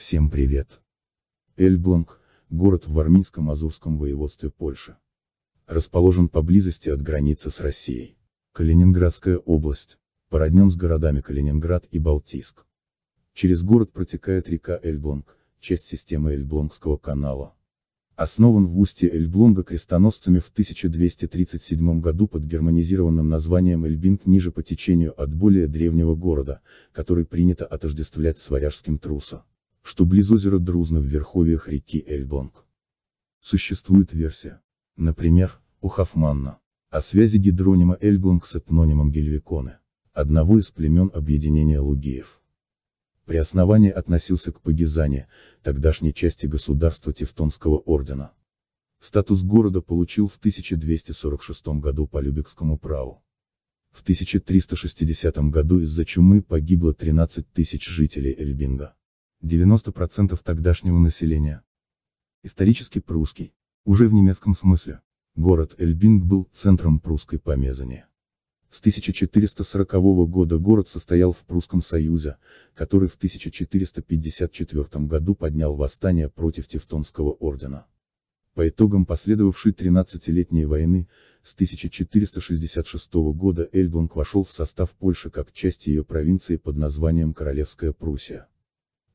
Всем привет! Эльбланк – город в Арминском-Азурском воеводстве Польши. Расположен поблизости от границы с Россией. Калининградская область, породнен с городами Калининград и Балтийск. Через город протекает река Эльбланк, часть системы Эльблангского канала. Основан в устье Эльблонга крестоносцами в 1237 году под германизированным названием Эльбинг ниже по течению от более древнего города, который принято отождествлять с варяжским Труса что близ озера Друзна в верховьях реки Эльбонг. Существует версия, например, у Хафманна, о связи гидронима Эльбонг с эпнонимом Гельвиконе, одного из племен объединения Лугиев. При основании относился к Пагизане, тогдашней части государства Тевтонского ордена. Статус города получил в 1246 году по Любекскому праву. В 1360 году из-за чумы погибло 13 тысяч жителей Эльбинга. 90% тогдашнего населения. Исторически прусский, уже в немецком смысле, город Эльбинг был центром прусской помезания. С 1440 года город состоял в Прусском Союзе, который в 1454 году поднял восстание против Тевтонского ордена. По итогам последовавшей 13-летней войны, с 1466 года Эльбланг вошел в состав Польши как часть ее провинции под названием Королевская Пруссия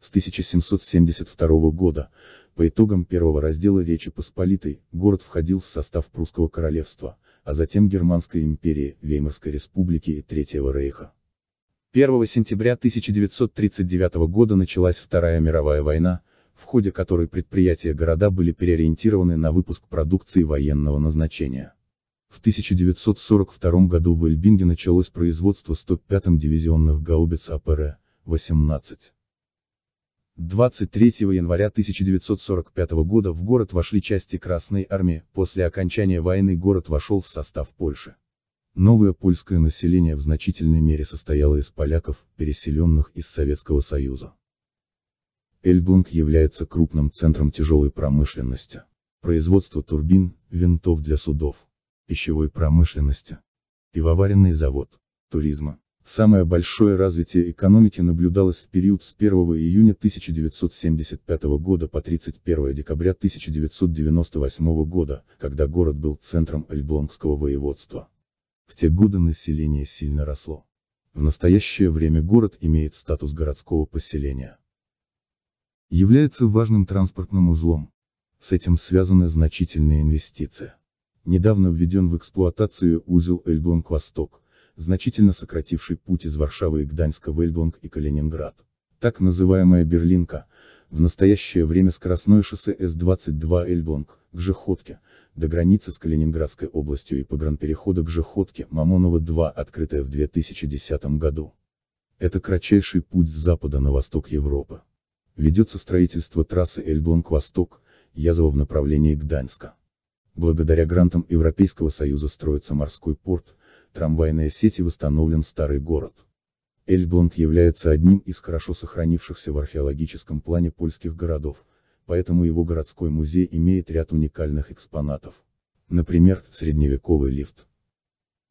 с 1772 года, по итогам первого раздела Речи Посполитой, город входил в состав прусского королевства, а затем Германской империи, Веймарской республики и Третьего рейха. 1 сентября 1939 года началась Вторая мировая война, в ходе которой предприятия города были переориентированы на выпуск продукции военного назначения. В 1942 году в Эльбинге началось производство 105-м дивизионных гаубиц АПР-18. 23 января 1945 года в город вошли части Красной Армии, после окончания войны город вошел в состав Польши. Новое польское население в значительной мере состояло из поляков, переселенных из Советского Союза. Эльбланг является крупным центром тяжелой промышленности, производства турбин, винтов для судов, пищевой промышленности, пивоваренный завод, туризма. Самое большое развитие экономики наблюдалось в период с 1 июня 1975 года по 31 декабря 1998 года, когда город был центром Эльблонгского воеводства. В те годы население сильно росло. В настоящее время город имеет статус городского поселения. Является важным транспортным узлом. С этим связаны значительные инвестиции. Недавно введен в эксплуатацию узел Эльблонг-Восток значительно сокративший путь из Варшавы и Гданьска в Эльблонг и Калининград. Так называемая Берлинка, в настоящее время скоростное шоссе С-22 Эльблонг, к Жихотке, до границы с Калининградской областью и погранперехода к Жихотке Мамонова-2, открытая в 2010 году. Это кратчайший путь с запада на восток Европы. Ведется строительство трассы Эльблонг-Восток, Язова в направлении Гданьска. Благодаря грантам Европейского Союза строится морской порт, трамвайная сеть и восстановлен старый город. Эльбланд является одним из хорошо сохранившихся в археологическом плане польских городов, поэтому его городской музей имеет ряд уникальных экспонатов. Например, средневековый лифт.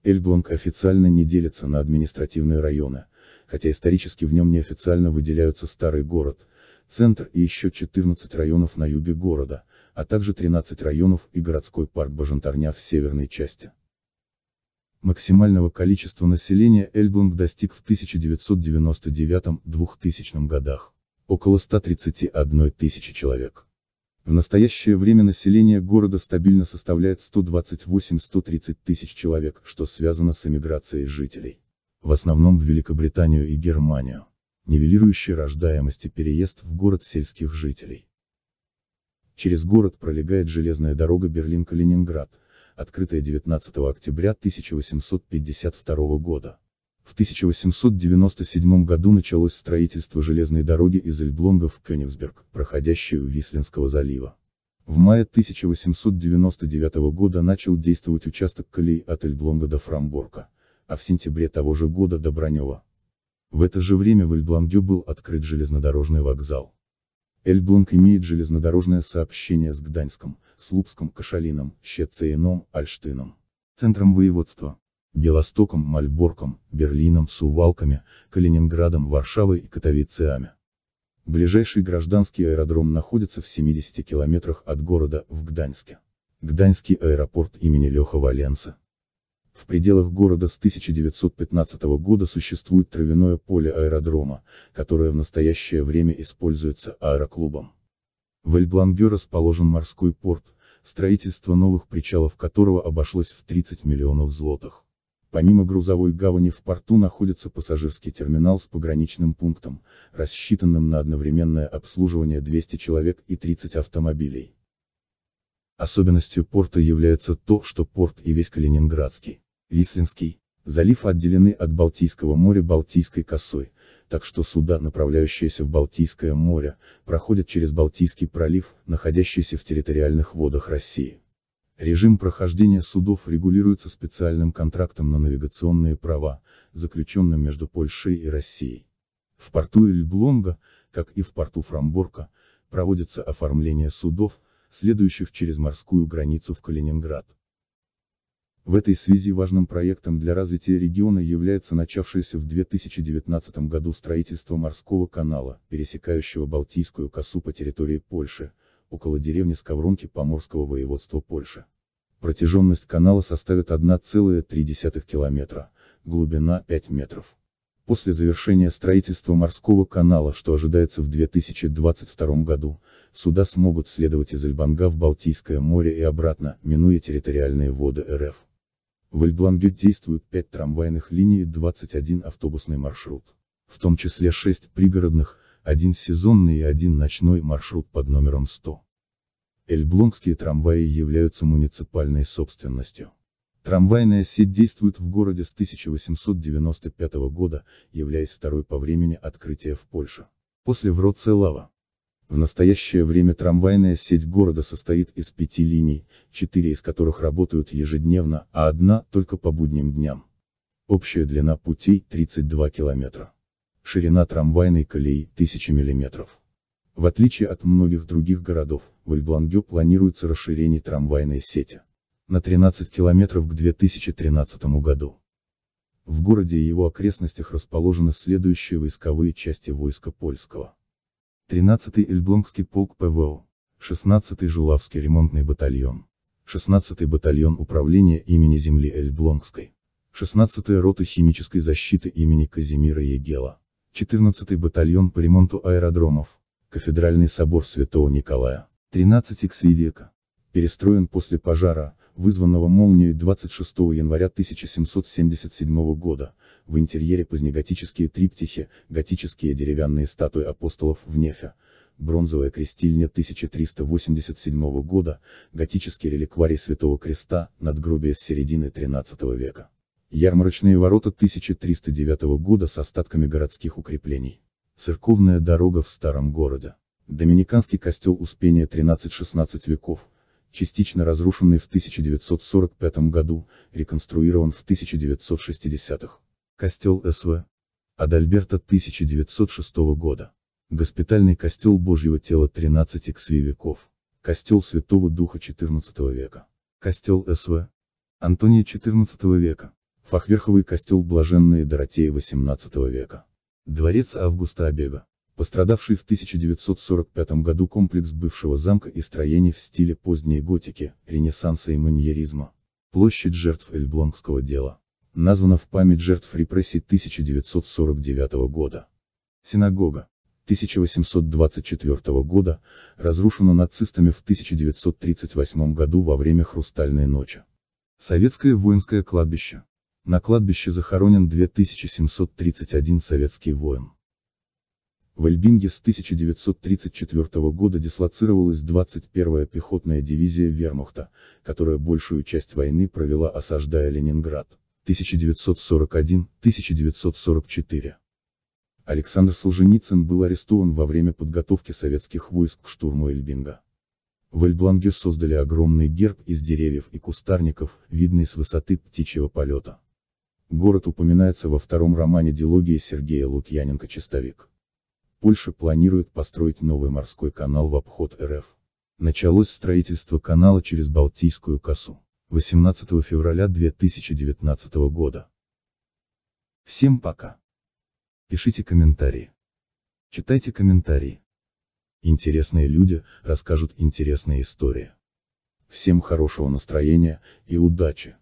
Эльбланг официально не делится на административные районы, хотя исторически в нем неофициально выделяются старый город, центр и еще 14 районов на юге города, а также 13 районов и городской парк Бажентарня в северной части. Максимального количества населения Эльбланг достиг в 1999-2000 годах. Около 131 тысячи человек. В настоящее время население города стабильно составляет 128-130 тысяч человек, что связано с эмиграцией жителей. В основном в Великобританию и Германию. Нивелирующий рождаемости переезд в город сельских жителей. Через город пролегает железная дорога Берлин-Калининград, открытая 19 октября 1852 года. В 1897 году началось строительство железной дороги из Эльблонга в Кёнигсберг, проходящей у Вислинского залива. В мае 1899 года начал действовать участок колей от Эльблонга до Фрамборка, а в сентябре того же года до Бронева. В это же время в Эльбланге был открыт железнодорожный вокзал. Эльбланк имеет железнодорожное сообщение с Гданьском, Слупском, Кашалином, Щецеином, Альштином. Центром воеводства. Белостоком, Мальборком, Берлином, Сувалками, Калининградом, Варшавой и Катовицеами. Ближайший гражданский аэродром находится в 70 километрах от города, в Гданьске. Гданьский аэропорт имени Леха Валенса. В пределах города с 1915 года существует травяное поле аэродрома, которое в настоящее время используется аэроклубом. В Эльблангё расположен морской порт, строительство новых причалов которого обошлось в 30 миллионов злотых. Помимо грузовой гавани в порту находится пассажирский терминал с пограничным пунктом, рассчитанным на одновременное обслуживание 200 человек и 30 автомобилей. Особенностью порта является то, что порт и весь Калининградский. Вислинский залив отделены от Балтийского моря Балтийской косой, так что суда, направляющиеся в Балтийское море, проходят через Балтийский пролив, находящийся в территориальных водах России. Режим прохождения судов регулируется специальным контрактом на навигационные права, заключенным между Польшей и Россией. В порту Эльблонга, как и в порту Фрамборка, проводится оформление судов, следующих через морскую границу в Калининград. В этой связи важным проектом для развития региона является начавшееся в 2019 году строительство морского канала, пересекающего Балтийскую косу по территории Польши, около деревни Скавронки Поморского воеводства Польши. Протяженность канала составит 1,3 километра, глубина 5 метров. После завершения строительства морского канала, что ожидается в 2022 году, суда смогут следовать из Эльбанга в Балтийское море и обратно, минуя территориальные воды РФ. В Эльдуанге действуют 5 трамвайных линий и 21 автобусный маршрут. В том числе 6 пригородных, один сезонный и один ночной маршрут под номером 100. Эльблонгские трамваи являются муниципальной собственностью. Трамвайная сеть действует в городе с 1895 года, являясь второй по времени открытия в Польше. После Вроцелава. В настоящее время трамвайная сеть города состоит из пяти линий, четыре из которых работают ежедневно, а одна только по будним дням. Общая длина путей 32 километра. Ширина трамвайной колеи 1000 миллиметров. В отличие от многих других городов, в Эльблангё планируется расширение трамвайной сети. На 13 километров к 2013 году. В городе и его окрестностях расположены следующие войсковые части войска польского. 13-й Эльблонгский полк ПВО, 16-й Жулавский ремонтный батальон, 16-й батальон управления имени земли Эльблонгской, 16-я рота химической защиты имени Казимира Егела, 14-й батальон по ремонту аэродромов, Кафедральный собор Святого Николая, 13 века, перестроен после пожара, вызванного молнией 26 января 1777 года, в интерьере позднеготические триптихи, готические деревянные статуи апостолов в нефе, бронзовая крестильня 1387 года, готический реликварий Святого Креста, надгробие с середины 13 века. Ярмарочные ворота 1309 года с остатками городских укреплений. Церковная дорога в старом городе. Доминиканский костел Успения 13-16 веков, частично разрушенный в 1945 году, реконструирован в 1960-х. Костел СВ. Адальберта 1906 года. Госпитальный костел Божьего тела 13 иксви веков. Костел Святого Духа 14 века. Костел СВ. Антония 14 века. Фахверховый костел Блаженной Доротеи 18 века. Дворец Августа Обега. Пострадавший в 1945 году комплекс бывшего замка и строений в стиле поздней готики, ренессанса и маньеризма. Площадь жертв Эльблонгского дела. Названа в память жертв репрессий 1949 года. Синагога. 1824 года, разрушена нацистами в 1938 году во время Хрустальной ночи. Советское воинское кладбище. На кладбище захоронен 2731 советский воин. В Эльбинге с 1934 года дислоцировалась 21-я пехотная дивизия вермахта, которая большую часть войны провела осаждая Ленинград. 1941-1944. Александр Солженицын был арестован во время подготовки советских войск к штурму Эльбинга. В Эльбланге создали огромный герб из деревьев и кустарников, видный с высоты птичьего полета. Город упоминается во втором романе дилогии Сергея Лукьяненко «Чистовик». Польша планирует построить новый морской канал в обход РФ. Началось строительство канала через Балтийскую косу. 18 февраля 2019 года. Всем пока. Пишите комментарии. Читайте комментарии. Интересные люди расскажут интересные истории. Всем хорошего настроения и удачи.